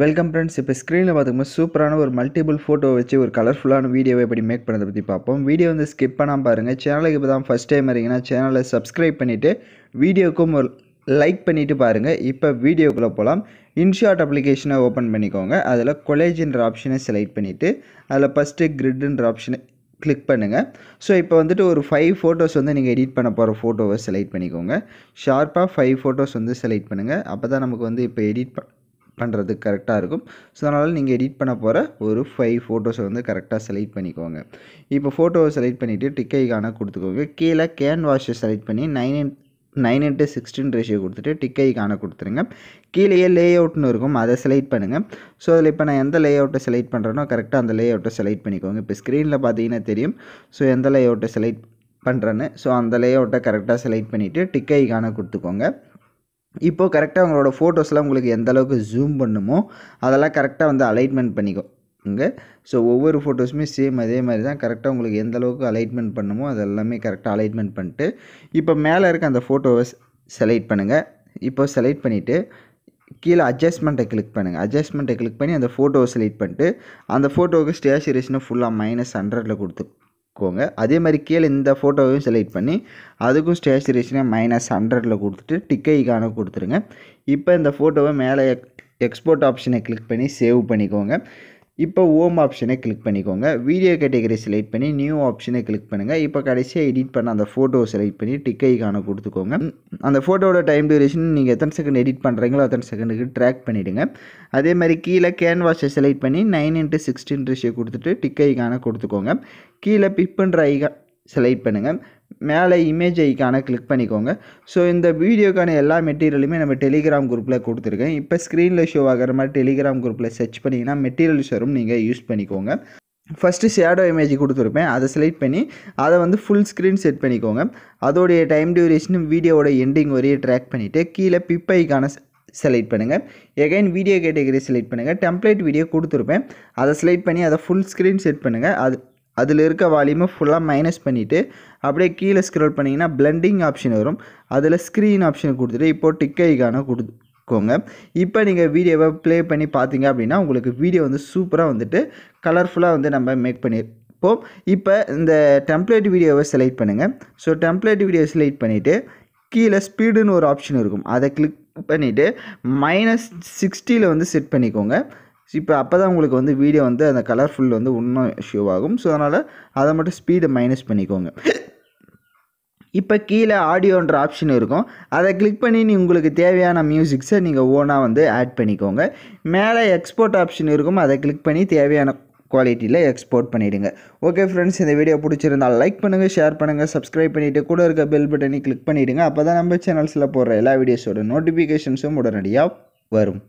welcome friends இப்போ ஸ்க்ரீனில் பார்த்துக்கும்போது சூப்பரான ஒரு மல்டிபிள் ஃபோட்டோ வச்சு ஒரு கலர்ஃபுல்லான வீடியோவை எப்படி மேக் பண்ணதை பற்றி பார்ப்போம் வீடியோ வந்து ஸ்கிப் பண்ணால் பாருங்கள் சேனலுக்கு இப்போ தான் ஃபஸ்ட் டைம் இருக்கீங்கன்னா சேனலை சப்ஸ்கிரைப் பண்ணிவிட்டு வீடியோக்கும் ஒரு லைக் பண்ணிவிட்டு பாருங்கள் இப்போ வீடியோக்குள்ளே போகலாம் இன்ஷாட் அப்ளிகேஷனை ஓப்பன் பண்ணிக்கோங்க அதில் கொலேஜின்ற ஆப்ஷனை செலக்ட் பண்ணிவிட்டு அதில் ஃபஸ்ட்டு கிரிட்ன்ற ஆப்ஷனை கிளிக் பண்ணுங்கள் ஸோ இப்போ வந்துட்டு ஒரு ஃபைவ் ஃபோட்டோஸ் வந்து நீங்கள் எடிட் பண்ண போகிற ஃபோட்டோவை செலக்ட் பண்ணிக்கோங்க ஷார்ப்பாக ஃபைவ் ஃபோட்டோஸ் வந்து செலக்ட் பண்ணுங்கள் அப்போ தான் நமக்கு வந்து இப்போ எடிட் பண்ணுறதுக்கு கரெக்டாக இருக்கும் ஸோ அதனால் நீங்கள் எடிட் பண்ண போகிற ஒரு ஃபைவ் ஃபோட்டோஸை வந்து கரெக்டாக செலக்ட் பண்ணிக்கோங்க இப்போ ஃபோட்டோவை செலக்ட் பண்ணிவிட்டு டிக்கைக்கான கொடுத்துக்கோங்க கீழே கேன்வாஷை செலக்ட் பண்ணி nine nine into sixteen ratio கொடுத்துட்டு டிக்கை காண கொடுத்துருங்க கீழேயே லே அவுட்னு இருக்கும் அதை செலக்ட் பண்ணுங்கள் ஸோ அதில் இப்போ நான் எந்த லே அவுட்டை செலக்ட் பண்ணுறேனோ கரெக்டாக அந்த லே அவுட்டை செலக்ட் பண்ணிக்கோங்க இப்போ ஸ்க்ரீனில் பார்த்தீங்கன்னா தெரியும் ஸோ எந்த லே அவுட்டை செலக்ட் பண்ணுறேன்னு ஸோ அந்த லே அவுட்டை கரெக்டாக செலக்ட் பண்ணிவிட்டு டிக்கை காண கொடுத்துக்கோங்க இப்போது கரெக்டாக உங்களோட ஃபோட்டோஸ்லாம் உங்களுக்கு எந்த அளவுக்கு ஜூம் பண்ணுமோ அதெல்லாம் கரெக்டாக வந்து அலைட்மெண்ட் பண்ணிக்கோ இங்கே ஸோ ஒவ்வொரு ஃபோட்டோஸுமே சேம் அதே மாதிரி தான் கரெக்டாக உங்களுக்கு எந்த அளவுக்கு அலைட்மெண்ட் பண்ணுமோ அது எல்லாமே கரெக்டாக அலைட்மெண்ட் பண்ணிட்டு இப்போ மேலே இருக்க அந்த ஃபோட்டோவை செலக்ட் பண்ணுங்கள் இப்போ செலக்ட் பண்ணிவிட்டு கீழே அட்ஜஸ்ட்மெண்ட்டை கிளிக் பண்ணுங்கள் அட்ஜஸ்ட்மெண்ட்டை கிளிக் பண்ணி அந்த ஃபோட்டோவை செலக்ட் பண்ணிட்டு அந்த ஃபோட்டோவுக்கு ஸ்டேஷ் ரேஷனை ஃபுல்லாக மைனஸ் ஹண்ட்ரடில் கொடுத்து கொடுத்துக்கோங்க அதே மாதிரி கீழே இந்த ஃபோட்டோவையும் செலக்ட் பண்ணி அதுக்கும் ஸ்டேஷரேஷனை மைனஸ் ஹண்ட்ரடில் கொடுத்துட்டு டிக்கைக்கான கொடுத்துருங்க இப்போ இந்த ஃபோட்டோவை மேலே எக்ஸ்போர்ட் ஆப்ஷனை கிளிக் பண்ணி சேவ் பண்ணிக்கோங்க இப்போ ஓம் ஆப்ஷனை கிளிக் பண்ணிக்கோங்க வீடியோ கேட்டகரி செலக்ட் பண்ணி நியூ ஆப்ஷனை கிளிக் பண்ணுங்கள் இப்போ கடைசியாக எடிட் பண்ண அந்த ஃபோட்டோ செலக்ட் பண்ணி டிக்கை காண கொடுத்துக்கோங்க அந்த ஃபோட்டோட டைம் டியூரேஷன் நீங்கள் எத்தனை செகண்ட் எடிட் பண்ணுறீங்களோ அத்தனை செகண்டுக்கு ட்ராக் பண்ணிவிடுங்க அதே மாதிரி கீழே கேன்வாஸை செலக்ட் பண்ணி நைன் இன்ட்டு சிக்ஸ்டீன் ரிஷியை கொடுத்துட்டு டிக்கை காண கொடுத்துக்கோங்க கீழே பிக் ஐகா செலக்ட் பண்ணுங்கள் மேலே இமேஜ் ஐக்கான கிளிக் பண்ணிக்கோங்க ஸோ இந்த வீடியோக்கான எல்லா மெட்டீரியலுமே நம்ம டெலிகிராம் குரூப்பில் கொடுத்துருக்கேன் இப்போ ஸ்க்ரீனில் ஷோ ஆகிற மாதிரி டெலிகிராம் குரூப்பில் சர்ச் பண்ணிங்கன்னா மெட்டீரியல் ஷோரும் நீங்கள் யூஸ் பண்ணிக்கோங்க ஃபஸ்ட்டு ஷேடோ இமேஜ் கொடுத்துருப்பேன் அதை செலக்ட் பண்ணி அதை வந்து ஃபுல் ஸ்க்ரீன் செட் பண்ணிக்கோங்க அதோடைய டைம் டியூரேஷனும் வீடியோவோட எண்டிங் வரையே ட்ராக் பண்ணிவிட்டு கீழே பிப்பைக்கான செலக்ட் பண்ணுங்கள் எகைன் வீடியோ கேட்டகரி செலக்ட் பண்ணுங்கள் டெம்ப்ளேட் வீடியோ கொடுத்துருப்பேன் அதை செலக்ட் பண்ணி அதை ஃபுல் ஸ்க்ரீன் செட் பண்ணுங்கள் அது அதில் இருக்க வால்யூமை ஃபுல்லாக மைனஸ் பண்ணிவிட்டு அப்படியே கீழே ஸ்க்ரோல் பண்ணிங்கன்னா பிளண்டிங் ஆப்ஷன் வரும் அதில் ஸ்க்ரீன் ஆப்ஷன் கொடுத்துட்டு இப்போது டிக்கைக்கான கொடுத்துக்கோங்க இப்போ நீங்கள் வீடியோவை ப்ளே பண்ணி பார்த்தீங்க அப்படின்னா உங்களுக்கு வீடியோ வந்து சூப்பராக வந்துட்டு கலர்ஃபுல்லாக வந்து நம்ம மேக் பண்ணியிருப்போம் இப்போ இந்த டெம்ப்ளேட் வீடியோவை செலக்ட் பண்ணுங்கள் ஸோ டெம்ப்ளேட் வீடியோ செலக்ட் பண்ணிவிட்டு கீழே ஸ்பீடுன்னு ஒரு ஆப்ஷன் இருக்கும் அதை கிளிக் பண்ணிவிட்டு மைனஸ் சிக்ஸ்டியில் வந்து செட் பண்ணிக்கோங்க இப்போ அப்போ தான் உங்களுக்கு வந்து வீடியோ வந்து அந்த கலர்ஃபுல் வந்து இன்னும் ஷோ ஆகும் ஸோ அதனால் அதை மட்டும் ஸ்பீடை மைனஸ் பண்ணிக்கோங்க இப்போ கீழே ஆடியோன்ற ஆப்ஷன் இருக்கும் அதை கிளிக் பண்ணி நீ உங்களுக்கு தேவையான மியூசிக்ஸை நீங்கள் ஓனாக வந்து ஆட் பண்ணிக்கோங்க மேலே எக்ஸ்போர்ட் ஆப்ஷன் இருக்கும் அதை கிளிக் பண்ணி தேவையான குவாலிட்டியில் எக்ஸ்போர்ட் பண்ணிவிடுங்க ஓகே ஃப்ரெண்ட்ஸ் இந்த வீடியோ பிடிச்சிருந்தால் லைக் பண்ணுங்கள் ஷேர் பண்ணுங்கள் சப்ஸ்கிரைப் பண்ணிவிட்டு கூட இருக்க பெல் பட்டனை கிளிக் பண்ணிவிடுங்க அப்போ தான் நம்ம சேனல்ஸில் போடுற எல்லா வீடியோஸோட நோட்டிஃபிகேஷன்ஸும் உடனடியாக வரும்